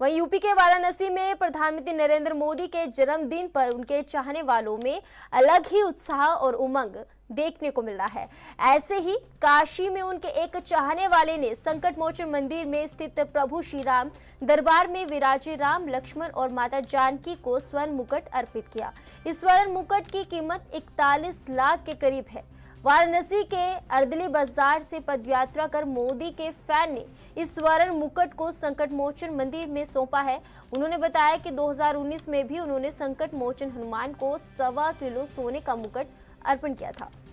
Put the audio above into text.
वहीं यूपी के वाराणसी में प्रधानमंत्री नरेंद्र मोदी के जन्मदिन पर उनके चाहने वालों में अलग ही उत्साह और उमंग देखने को मिल रहा है ऐसे ही काशी में उनके एक चाहने वाले ने संकट मोचन मंदिर में स्थित प्रभु श्री राम दरबार में विराजे राम लक्ष्मण और माता जानकी को स्वर्ण मुकुट अर्पित किया इस स्वर्ण मुकुट की कीमत 41 लाख के करीब है वाराणसी के अर्दली बाजार से पदयात्रा कर मोदी के फैन ने इस स्वर्ण मुकुट को संकट मोचन मंदिर में सौंपा है उन्होंने बताया कि 2019 में भी उन्होंने संकट मोचन हनुमान को सवा किलो सोने का मुकुट अर्पण किया था